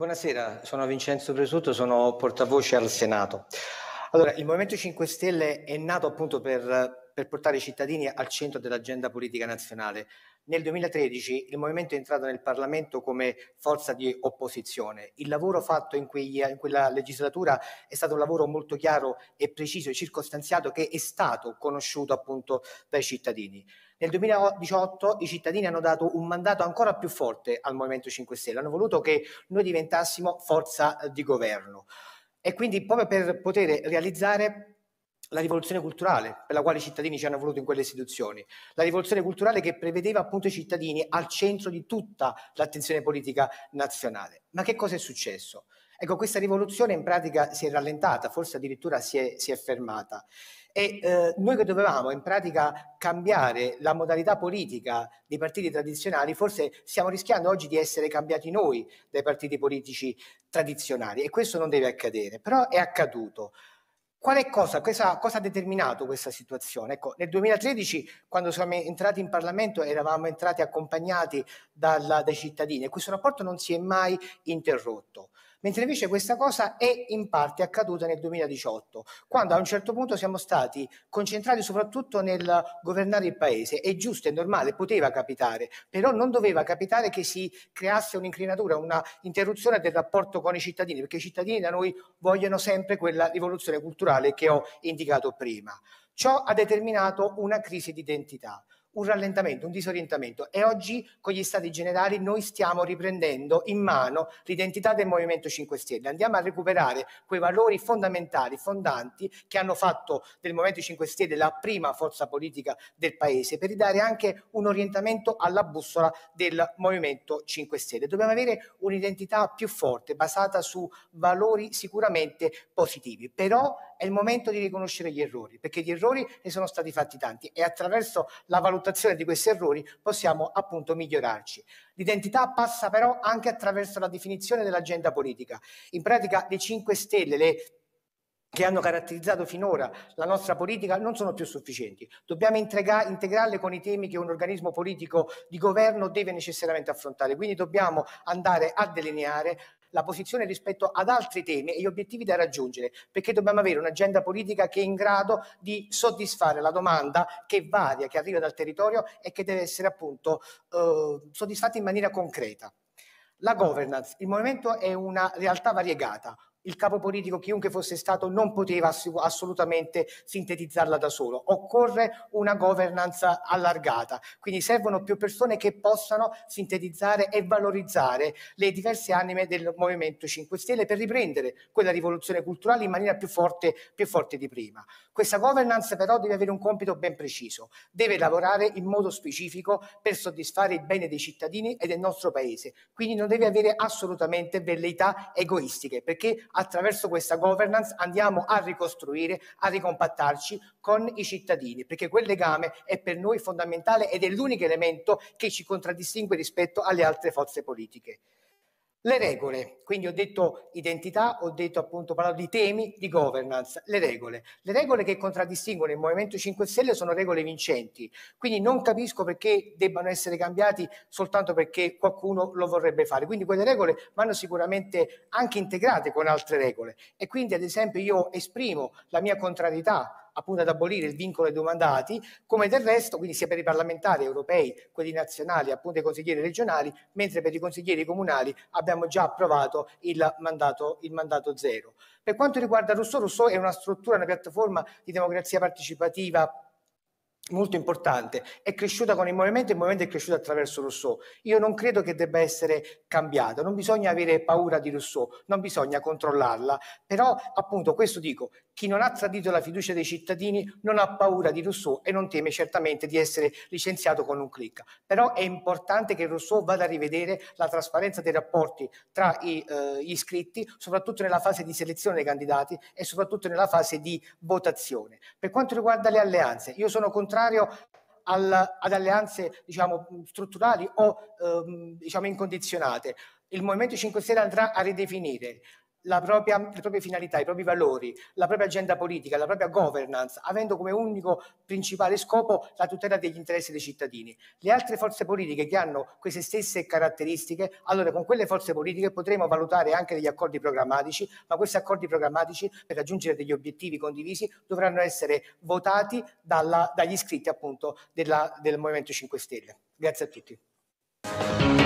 Buonasera, sono Vincenzo Presutto, sono portavoce al Senato. Allora, il Movimento 5 Stelle è nato appunto per, per, portare i cittadini al centro dell'agenda politica nazionale. Nel 2013 il movimento è entrato nel Parlamento come forza di opposizione. Il lavoro fatto in, quegli, in quella legislatura è stato un lavoro molto chiaro e preciso e circostanziato che è stato conosciuto appunto dai cittadini. Nel 2018 i cittadini hanno dato un mandato ancora più forte al Movimento 5 Stelle, hanno voluto che noi diventassimo forza di governo e quindi proprio per poter realizzare la rivoluzione culturale per la quale i cittadini ci hanno voluto in quelle istituzioni, la rivoluzione culturale che prevedeva appunto i cittadini al centro di tutta l'attenzione politica nazionale. Ma che cosa è successo? Ecco, questa rivoluzione in pratica si è rallentata, forse addirittura si è, si è fermata. E eh, noi che dovevamo in pratica cambiare la modalità politica dei partiti tradizionali, forse stiamo rischiando oggi di essere cambiati noi dai partiti politici tradizionali e questo non deve accadere, però è accaduto. Qual è cosa, cosa, cosa, ha determinato questa situazione? Ecco, nel 2013, quando siamo entrati in Parlamento, eravamo entrati accompagnati dalla, dai cittadini e questo rapporto non si è mai interrotto mentre invece questa cosa è in parte accaduta nel 2018, quando a un certo punto siamo stati concentrati soprattutto nel governare il paese. È giusto, è normale, poteva capitare, però non doveva capitare che si creasse un'inclinatura, una interruzione del rapporto con i cittadini, perché i cittadini da noi vogliono sempre quella rivoluzione culturale che ho indicato prima. Ciò ha determinato una crisi di identità un rallentamento, un disorientamento e oggi con gli stati generali noi stiamo riprendendo in mano l'identità del Movimento 5 Stelle, andiamo a recuperare quei valori fondamentali, fondanti che hanno fatto del Movimento 5 Stelle la prima forza politica del Paese per ridare anche un orientamento alla bussola del Movimento 5 Stelle. Dobbiamo avere un'identità più forte basata su valori sicuramente positivi, però è il momento di riconoscere gli errori, perché gli errori ne sono stati fatti tanti e attraverso la valutazione di questi errori possiamo appunto migliorarci. L'identità passa però anche attraverso la definizione dell'agenda politica. In pratica le 5 Stelle, le che hanno caratterizzato finora la nostra politica non sono più sufficienti. Dobbiamo integra- integrarle con i temi che un organismo politico di governo deve necessariamente affrontare. Quindi dobbiamo andare a delineare la posizione rispetto ad altri temi e gli obiettivi da raggiungere, perché dobbiamo avere un'agenda politica che è in grado di soddisfare la domanda che varia, che arriva dal territorio e che deve essere appunto eh, soddisfatta in maniera concreta. La governance, il movimento è una realtà variegata, il capo politico, chiunque fosse stato, non poteva assolutamente sintetizzarla da solo. Occorre una governance allargata, quindi servono più persone che possano sintetizzare e valorizzare le diverse anime del Movimento 5 Stelle per riprendere quella rivoluzione culturale in maniera più forte, più forte di prima. Questa governance però deve avere un compito ben preciso, deve lavorare in modo specifico per soddisfare il bene dei cittadini e del nostro Paese, quindi non deve avere assolutamente velleità egoistiche, perché attraverso questa governance andiamo a ricostruire, a ricompattarci con i cittadini, perché quel legame è per noi fondamentale ed è l'unico elemento che ci contraddistingue rispetto alle altre forze politiche. Le regole, quindi ho detto identità, ho detto appunto, parlato di temi, di governance, le regole. Le regole che contraddistinguono il Movimento 5 Stelle sono regole vincenti, quindi non capisco perché debbano essere cambiati soltanto perché qualcuno lo vorrebbe fare. Quindi quelle regole vanno sicuramente anche integrate con altre regole e quindi ad esempio io esprimo la mia contrarietà appunto ad abolire il vincolo ai due mandati, come del resto, quindi sia per i parlamentari europei, quelli nazionali, appunto i consiglieri regionali, mentre per i consiglieri comunali abbiamo già approvato il mandato, il mandato zero. Per quanto riguarda Rousseau, Rousseau è una struttura, una piattaforma di democrazia partecipativa molto importante, è cresciuta con il movimento e il movimento è cresciuto attraverso Rousseau. Io non credo che debba essere cambiato, non bisogna avere paura di Rousseau, non bisogna controllarla, però appunto questo dico, chi non ha tradito la fiducia dei cittadini non ha paura di Rousseau e non teme certamente di essere licenziato con un clic. Però è importante che Rousseau vada a rivedere la trasparenza dei rapporti tra i, eh, gli iscritti, soprattutto nella fase di selezione dei candidati e soprattutto nella fase di votazione. Per quanto riguarda le alleanze, io sono contrario contrario al, ad alleanze diciamo, strutturali o ehm, diciamo, incondizionate. Il Movimento 5 Stelle andrà a ridefinire propria, le proprie finalità, i propri valori, la propria agenda politica, la propria governance, avendo come unico principale scopo la tutela degli interessi dei cittadini. Le altre forze politiche che hanno queste stesse caratteristiche, allora con quelle forze politiche potremo valutare anche degli accordi programmatici, ma questi accordi programmatici per raggiungere degli obiettivi condivisi dovranno essere votati dalla, dagli iscritti appunto della, del Movimento 5 Stelle. Grazie a tutti.